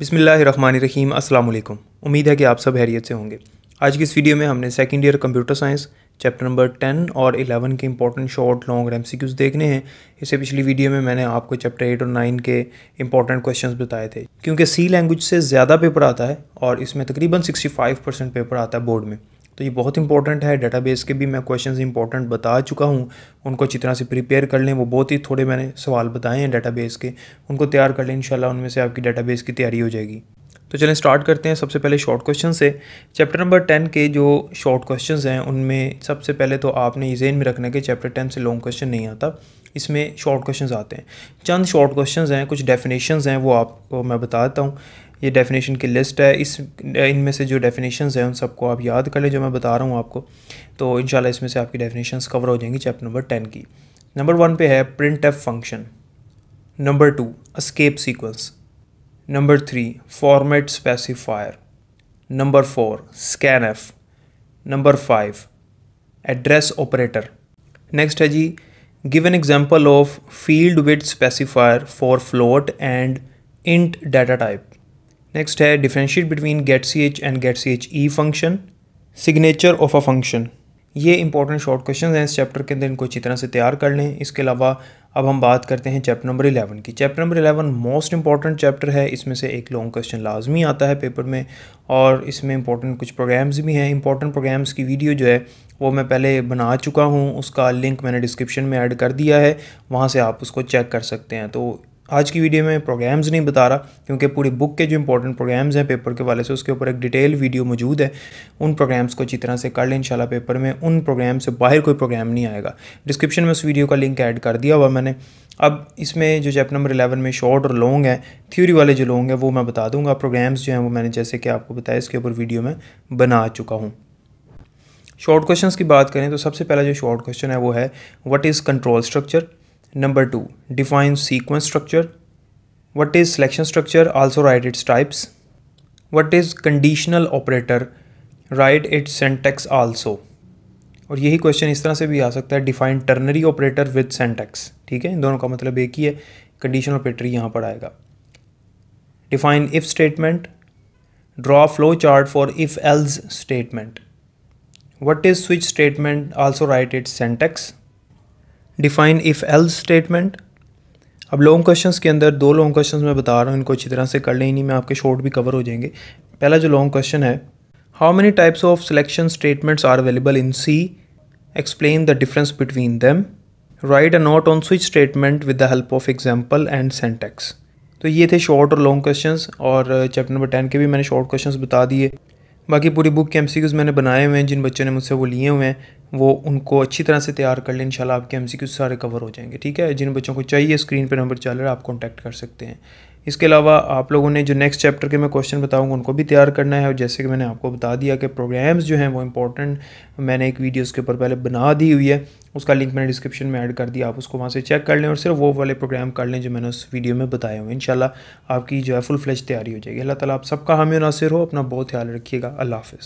बिसमीम् अल्लाम उम्मीद है कि आप सब हैरियत से होंगे आज की इस वीडियो में हमने second year computer science chapter number ten और इलेवन के important short long M C देखने हैं इससे पिछली वीडियो में मैंने आपको चैप्टर एट और नाइन के इंपॉर्टेंट क्वेश्चन बताए थे क्योंकि सी लैंग्वेज से ज़्यादा पेपर आता है और इसमें तकरीबन सिक्सटी फाइव परसेंट पेपर आता है बोर्ड में तो ये बहुत इंपॉर्टेंट है डेटाबेस के भी मैं क्वेश्चन इंपॉर्टेंट बता चुका हूँ उनको अच्छी तरह से प्रिपेयर कर लें वो बहुत ही थोड़े मैंने सवाल बताए हैं डेटाबेस के उनको तैयार कर लें इनशाला उनमें से आपकी डेटाबेस की तैयारी हो जाएगी तो चलें स्टार्ट करते हैं सबसे पहले शॉर्ट क्वेश्चन से चैप्टर नंबर टेन के जो शॉर्ट क्वेश्चन हैं उनमें सबसे पहले तो आपने ये में रखना कि चैप्टर टेन से लॉन्ग क्वेश्चन नहीं आता इसमें शॉर्ट क्वेश्चंस आते हैं चंद शॉर्ट क्वेश्चंस हैं कुछ डेफिनेशंस हैं वो आपको मैं बताता हूँ ये डेफिनेशन की लिस्ट है इस इनमें से जो डेफिनेशन हैं उन सबको आप याद कर लें जो मैं बता रहा हूँ आपको तो इन इसमें से आपकी डेफिनेशन कवर हो जाएंगी चैप्टर नंबर टेन की नंबर वन पे है print F function number two escape sequence number three format specifier number four scan F number five address operator next है जी give an example of field width specifier for float and int data type next है differentiate between get C H and get C H E function signature of a function ये important short question हैं इस chapter के अंदर इनको अच्छी तरह से तैयार कर लें इसके अलावा अब हम बात करते हैं चैप्टर नंबर इलेवन की chapter number eleven most important chapter है इसमें से एक लॉन्ग क्वेश्चन लाजमी आता है पेपर में और इसमें इंपॉर्टेंट कुछ प्रोग्राम्स भी हैं इंपॉर्टेंट प्रोग्राम्स की वीडियो जो है वो मैं पहले बना चुका हूँ उसका लिंक मैंने डिस्क्रिप्शन में ऐड कर दिया है वहाँ से आप उसको चेक कर सकते हैं तो आज की वीडियो में प्रोग्राम्स नहीं बता रहा क्योंकि पूरी बुक के जो इंपॉर्टेंट प्रोग्राम्स हैं पेपर के वाले से उसके ऊपर एक डिटेल वीडियो मौजूद है उन प्रोग्राम्स को अच्छी तरह से कर लें इंशाल्लाह पेपर में उन प्रोग्राम से बाहर कोई प्रोग्राम नहीं आएगा डिस्क्रिप्शन में उस वीडियो का लिंक ऐड कर दिया हुआ मैंने अब इसमें जो चैप्टर नंबर इलेवन में शॉर्ट और लॉन्ग है थ्योरी वाले जो लॉन्ग है वो मैं बता दूंगा प्रोग्राम्स जो हैं वो मैंने जैसे कि आपको बताया इसके ऊपर वीडियो में बना चुका हूँ शॉर्ट क्वेश्चंस की बात करें तो सबसे पहला जो शॉर्ट क्वेश्चन है वो है what is control structure number two define sequence structure what is selection structure also write its types what is conditional operator write its syntax also और यही क्वेश्चन इस तरह से भी आ सकता है define ternary operator with syntax ठीक है इन दोनों का मतलब एक ही है कंडीशन ऑपरेटर यहाँ पर आएगा define if statement draw flow chart for if else statement what is switch statement also write it syntax define if else statement अब लॉन्ग क्वेश्चन के अंदर दो लॉन्ग क्वेश्चन मैं बता रहा हूँ इनको अच्छी तरह से कर लें नहीं मैं आपके शॉर्ट भी कवर हो जाएंगे पहला जो लॉन्ग क्वेश्चन है how many types of selection statements are available in C explain the difference between them write a note on switch statement with the help of example and syntax तो ये थे short और long questions और chapter number ten के भी मैंने short questions बता दिए बाकी पूरी बुक के एम मैंने बनाए हुए हैं जिन बच्चों ने मुझसे वो लिए हुए हैं वो उनको अच्छी तरह से तैयार कर लें इंशाल्लाह आपके एम सारे कवर हो जाएंगे ठीक है जिन बच्चों को चाहिए स्क्रीन पर नंबर चल रहा है आप कॉन्टैक्ट कर सकते हैं इसके अलावा आप लोगों ने जो नेक्स्ट चैप्टर के मैं क्वेश्चन बताऊंगा उनको भी तैयार करना है और जैसे कि मैंने आपको बता दिया कि प्रोग्राम्स जो हैं वो इंपॉर्टेंट मैंने एक वीडियो उसके ऊपर पहले बना दी हुई है उसका लिंक मैंने डिस्क्रिप्शन में ऐड कर दिया आप उसको वहाँ से चेक कर लें और सिर्फ वो वाले प्रोग्राम कर लें जो मैंने उस वीडियो में बताए हुए इंशाल्लाह आपकी जो है फुल फ्लैश तैयारी हो जाएगी अल्लाह ताला आप सबका हामी नासिर हो अपना बहुत ख्याल रखिएगा अल्लाह हाफिज़